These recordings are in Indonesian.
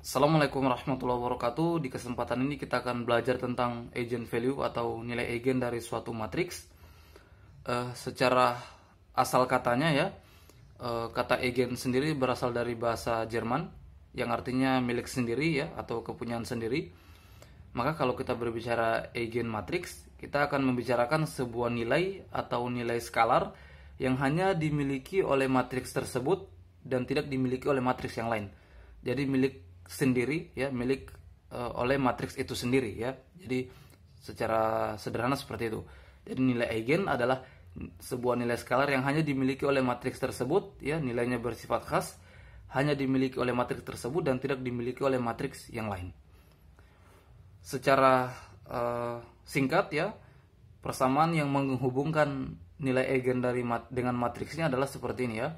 Assalamualaikum warahmatullahi wabarakatuh. Di kesempatan ini kita akan belajar tentang agent value atau nilai eigen dari suatu matriks. Uh, secara asal katanya ya, uh, kata eigen sendiri berasal dari bahasa Jerman yang artinya milik sendiri ya atau kepunyaan sendiri. Maka kalau kita berbicara eigen matriks, kita akan membicarakan sebuah nilai atau nilai skalar yang hanya dimiliki oleh matriks tersebut dan tidak dimiliki oleh matriks yang lain. Jadi milik sendiri ya milik uh, oleh matriks itu sendiri ya. Jadi secara sederhana seperti itu. Jadi nilai eigen adalah sebuah nilai skalar yang hanya dimiliki oleh matriks tersebut ya, nilainya bersifat khas hanya dimiliki oleh matriks tersebut dan tidak dimiliki oleh matriks yang lain. Secara uh, singkat ya, persamaan yang menghubungkan nilai eigen dari mat dengan matriksnya adalah seperti ini ya.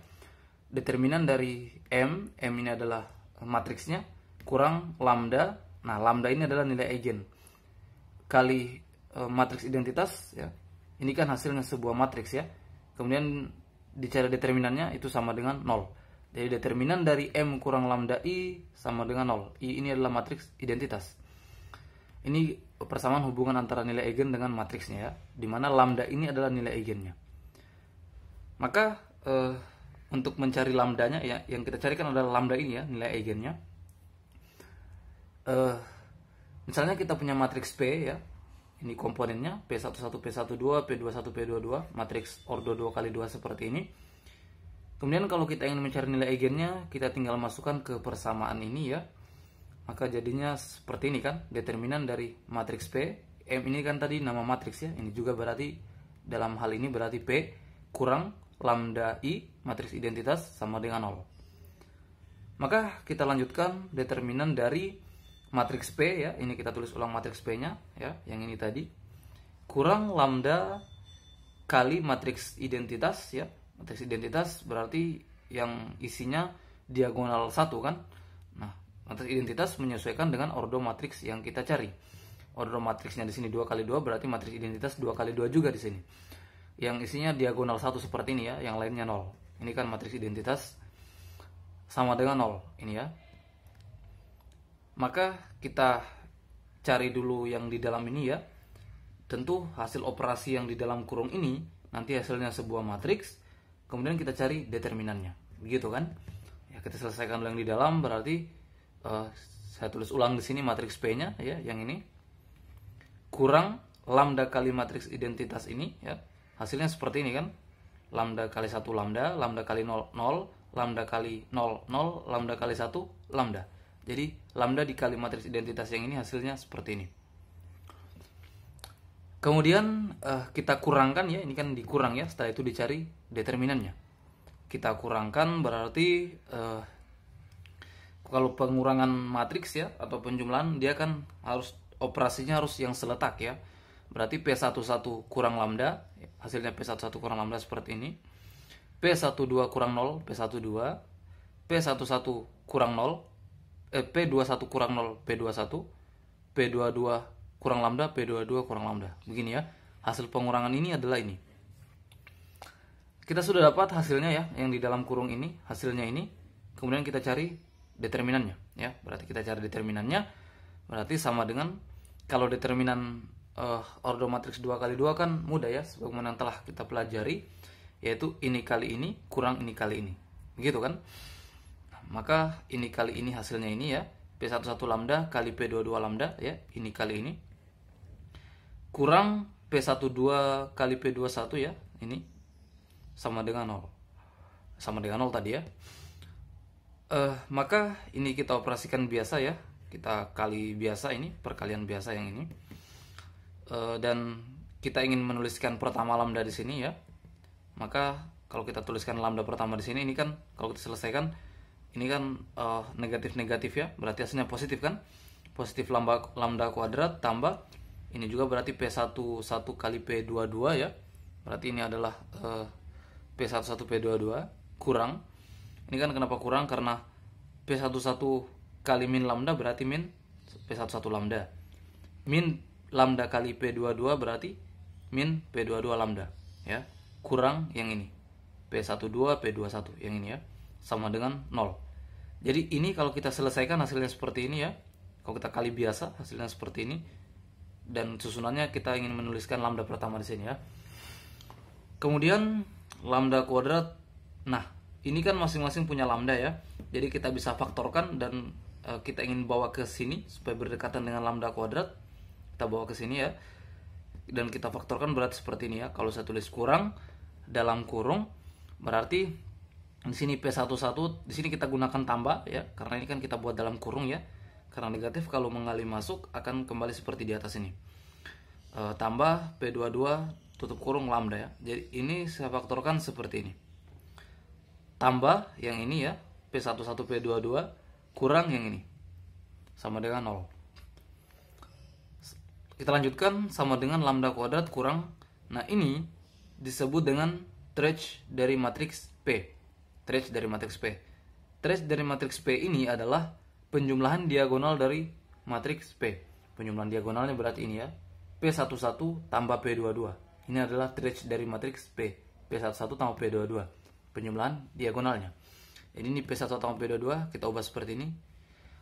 Determinan dari M, M ini adalah matriksnya, kurang lambda. Nah, lambda ini adalah nilai eigen kali e, matriks identitas ya. Ini kan hasilnya sebuah matriks ya. Kemudian dicari determinannya itu sama dengan 0. Jadi determinan dari M kurang lambda I sama dengan 0. I ini adalah matriks identitas. Ini persamaan hubungan antara nilai eigen dengan matriksnya ya, di lambda ini adalah nilai eigennya. Maka E, untuk mencari lambdanya ya yang kita carikan adalah lambda ini ya, nilai eigennya uh, misalnya kita punya matriks P ya ini komponennya P11, P12, P21, P22 matriks ordo 2 kali 2 seperti ini kemudian kalau kita ingin mencari nilai eigennya kita tinggal masukkan ke persamaan ini ya maka jadinya seperti ini kan determinan dari matriks P M ini kan tadi nama matriks ya ini juga berarti dalam hal ini berarti P kurang lambda I matriks identitas sama dengan 0 maka kita lanjutkan determinan dari matriks P ya, ini kita tulis ulang matriks P-nya ya, yang ini tadi kurang lambda kali matriks identitas ya. Matriks identitas berarti yang isinya diagonal satu kan. Nah, matriks identitas menyesuaikan dengan ordo matriks yang kita cari. Ordo matriksnya di sini dua kali dua berarti matriks identitas dua kali dua juga di sini. Yang isinya diagonal satu seperti ini ya, yang lainnya nol Ini kan matriks identitas sama dengan nol ini ya maka kita cari dulu yang di dalam ini ya. Tentu hasil operasi yang di dalam kurung ini nanti hasilnya sebuah matriks, kemudian kita cari determinannya. Begitu kan? Ya, kita selesaikan dulu yang di dalam berarti uh, saya tulis ulang di sini matriks P-nya ya, yang ini kurang lambda kali matriks identitas ini ya. Hasilnya seperti ini kan? Lambda kali satu lambda, lambda kali 0 0, lambda kali 0 0, lambda kali 1 lambda. Jadi lambda dikali matriks identitas yang ini hasilnya seperti ini. Kemudian eh, kita kurangkan ya, ini kan dikurang ya, setelah itu dicari determinannya. Kita kurangkan berarti eh, kalau pengurangan matriks ya atau penjumlahan dia kan harus operasinya harus yang seletak ya. Berarti P11 kurang lambda, hasilnya P11 kurang lambda seperti ini. P12 kurang 0, P12, P11 kurang 0, eh, P21 kurang 0 P21 P22 kurang lambda P22 kurang lambda begini ya hasil pengurangan ini adalah ini kita sudah dapat hasilnya ya yang di dalam kurung ini hasilnya ini kemudian kita cari determinannya ya berarti kita cari determinannya berarti sama dengan kalau determinan uh, eh, ordo matriks 2 kali 2 kan mudah ya sebagaimana yang telah kita pelajari yaitu ini kali ini kurang ini kali ini begitu kan maka ini kali ini hasilnya ini ya P11 lambda kali P22 lambda ya ini kali ini kurang P12 kali P21 ya ini sama dengan 0 sama dengan 0 tadi ya uh, maka ini kita operasikan biasa ya kita kali biasa ini perkalian biasa yang ini uh, dan kita ingin menuliskan pertama lambda di sini ya maka kalau kita tuliskan lambda pertama di sini ini kan kalau kita selesaikan ini kan uh, negatif-negatif ya, berarti hasilnya positif kan? Positif lambda, lambda kuadrat tambah ini juga berarti P11 kali P22 ya. Berarti ini adalah uh, P11 P22 kurang. Ini kan kenapa kurang? Karena P11 kali min lambda berarti min P11 lambda. Min lambda kali P22 berarti min P22 lambda ya. Kurang yang ini. P12 P21 yang ini ya sama dengan 0. Jadi ini kalau kita selesaikan hasilnya seperti ini ya. Kalau kita kali biasa hasilnya seperti ini. Dan susunannya kita ingin menuliskan lambda pertama di sini ya. Kemudian lambda kuadrat. Nah, ini kan masing-masing punya lambda ya. Jadi kita bisa faktorkan dan e, kita ingin bawa ke sini supaya berdekatan dengan lambda kuadrat. Kita bawa ke sini ya. Dan kita faktorkan berat seperti ini ya. Kalau saya tulis kurang dalam kurung berarti di sini P11 di sini kita gunakan tambah ya karena ini kan kita buat dalam kurung ya karena negatif kalau mengalir masuk akan kembali seperti di atas ini e, tambah P22 tutup kurung lambda ya jadi ini saya faktorkan seperti ini tambah yang ini ya P11 P22 kurang yang ini sama dengan 0 kita lanjutkan sama dengan lambda kuadrat kurang nah ini disebut dengan stretch dari matriks P trace dari matriks P. Trace dari matriks P ini adalah penjumlahan diagonal dari matriks P. Penjumlahan diagonalnya berarti ini ya. P11 tambah P22. Ini adalah trace dari matriks P. P11 tambah P22. Penjumlahan diagonalnya. Ini nih p 11 tambah P22 kita ubah seperti ini.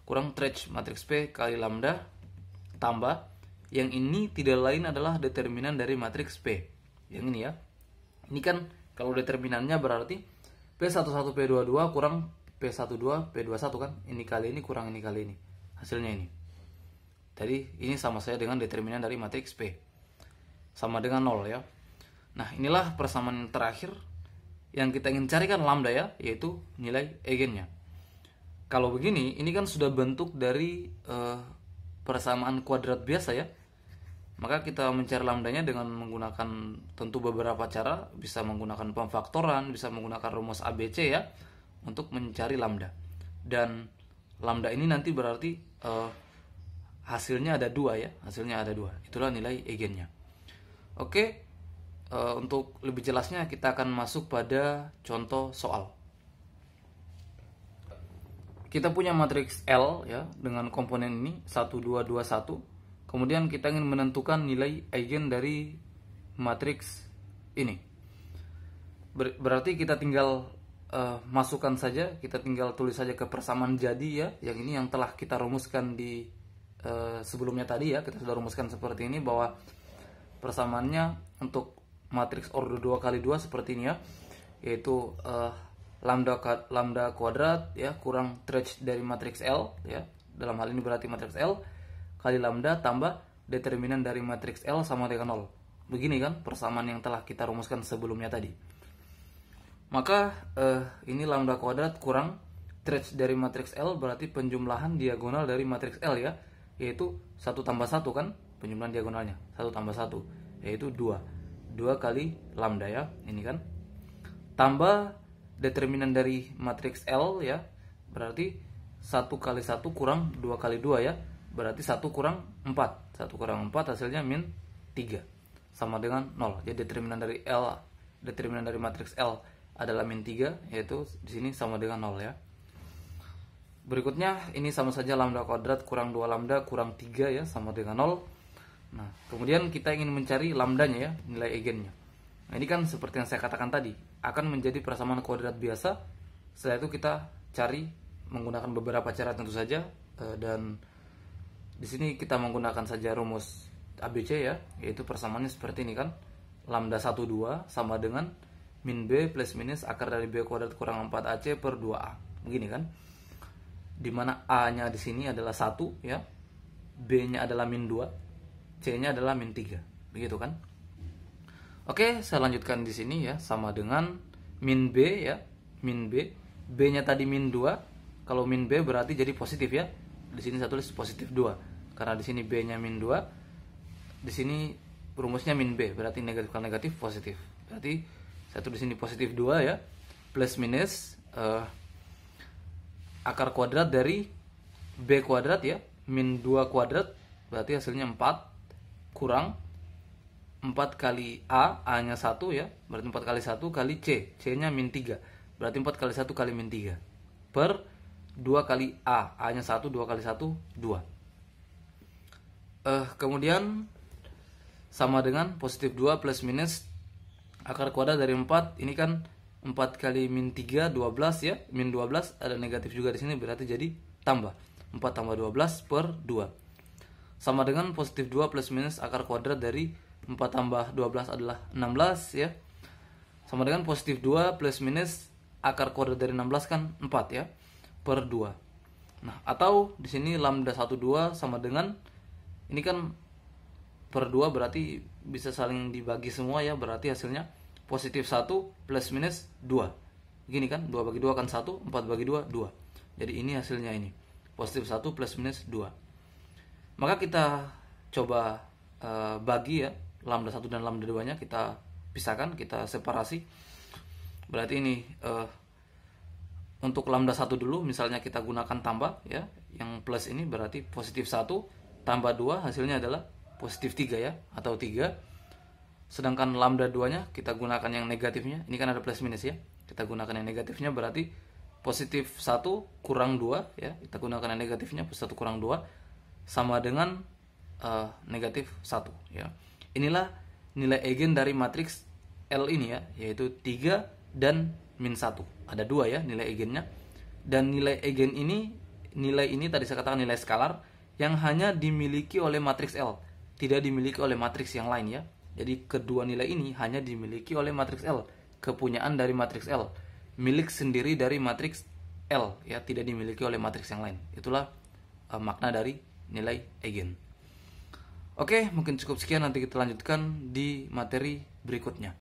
Kurang trace matriks P kali lambda tambah yang ini tidak lain adalah determinan dari matriks P. Yang ini ya. Ini kan kalau determinannya berarti P11 P22 kurang P12 P21 kan ini kali ini kurang ini kali ini hasilnya ini jadi ini sama saya dengan determinan dari matriks P sama dengan 0 ya nah inilah persamaan terakhir yang kita ingin carikan lambda ya yaitu nilai eigennya kalau begini ini kan sudah bentuk dari uh, persamaan kuadrat biasa ya maka kita mencari lambdanya dengan menggunakan tentu beberapa cara, bisa menggunakan pemfaktoran, bisa menggunakan rumus ABC ya untuk mencari lambda. Dan lambda ini nanti berarti uh, hasilnya ada dua ya, hasilnya ada dua. Itulah nilai egennya. Oke, uh, untuk lebih jelasnya kita akan masuk pada contoh soal. Kita punya matriks L ya dengan komponen ini 1 2 2 1 Kemudian kita ingin menentukan nilai eigen dari matriks ini. Ber berarti kita tinggal uh, masukkan saja, kita tinggal tulis saja ke persamaan jadi ya, yang ini yang telah kita rumuskan di uh, sebelumnya tadi ya, kita sudah rumuskan seperti ini bahwa persamaannya untuk matriks ordo 2 kali 2 seperti ini ya, yaitu uh, lambda lambda kuadrat ya kurang stretch dari matriks L ya. Dalam hal ini berarti matriks L kali lambda tambah determinan dari matriks L sama dengan 0. Begini kan persamaan yang telah kita rumuskan sebelumnya tadi. Maka eh, ini lambda kuadrat kurang stretch dari matriks L berarti penjumlahan diagonal dari matriks L ya, yaitu 1 tambah 1 kan penjumlahan diagonalnya. 1 tambah 1 yaitu 2. 2 kali lambda ya, ini kan. Tambah determinan dari matriks L ya, berarti 1 kali 1 kurang 2 kali 2 ya, berarti satu kurang empat satu kurang empat hasilnya min tiga sama dengan nol jadi determinan dari L determinan dari matriks L adalah min tiga yaitu di sini sama dengan nol ya berikutnya ini sama saja lambda kuadrat kurang 2 lambda kurang 3 ya sama dengan nol nah kemudian kita ingin mencari lambdanya ya nilai eigennya nah, ini kan seperti yang saya katakan tadi akan menjadi persamaan kuadrat biasa setelah itu kita cari menggunakan beberapa cara tentu saja eh, dan di sini kita menggunakan saja rumus ABC ya, yaitu persamaannya seperti ini kan. Lambda 12 sama dengan min B plus minus akar dari B kuadrat kurang 4AC per 2A. Begini kan. Dimana A-nya di sini adalah 1 ya. B-nya adalah min 2. C-nya adalah min 3. Begitu kan. Oke, saya lanjutkan di sini ya. Sama dengan min B ya. Min B. B-nya tadi min 2. Kalau min B berarti jadi positif ya. Di sini saya tulis positif 2 karena di sini b nya min 2 di sini rumusnya min b berarti negatif kali negatif positif berarti satu di sini positif 2 ya plus minus uh, akar kuadrat dari b kuadrat ya min 2 kuadrat berarti hasilnya 4 kurang 4 kali A, A nya 1 ya, berarti 4 kali 1 kali C, C nya min 3, berarti 4 kali 1 kali min 3, per 2 kali A, A nya 1, 2 kali 1, 2 uh, kemudian sama dengan positif 2 plus minus akar kuadrat dari 4 ini kan 4 kali min 3 12 ya min 12 ada negatif juga di sini berarti jadi tambah 4 tambah 12 per 2 sama dengan positif 2 plus minus akar kuadrat dari 4 tambah 12 adalah 16 ya sama dengan positif 2 plus minus akar kuadrat dari 16 kan 4 ya per 2 nah atau di sini lambda 12 sama dengan ini kan berdua berarti bisa saling dibagi semua ya berarti hasilnya positif 1 plus minus 2 gini kan 2 bagi 2 kan 1 4 bagi 2 2 jadi ini hasilnya ini positif 1 plus minus 2 maka kita coba uh, bagi ya lambda 1 dan lambda 2 nya kita pisahkan kita separasi berarti ini uh, untuk lambda 1 dulu misalnya kita gunakan tambah ya yang plus ini berarti positif 1 tambah 2 hasilnya adalah positif 3 ya atau 3 sedangkan lambda 2 nya kita gunakan yang negatifnya ini kan ada plus minus ya kita gunakan yang negatifnya berarti positif 1 kurang 2 ya kita gunakan yang negatifnya positif 1 kurang 2 sama dengan uh, negatif 1 ya inilah nilai eigen dari matriks L ini ya yaitu 3 dan min 1 ada dua ya nilai eigennya dan nilai eigen ini nilai ini tadi saya katakan nilai skalar yang hanya dimiliki oleh matriks L, tidak dimiliki oleh matriks yang lain ya. Jadi kedua nilai ini hanya dimiliki oleh matriks L, kepunyaan dari matriks L, milik sendiri dari matriks L ya, tidak dimiliki oleh matriks yang lain. Itulah uh, makna dari nilai eigen. Oke, mungkin cukup sekian nanti kita lanjutkan di materi berikutnya.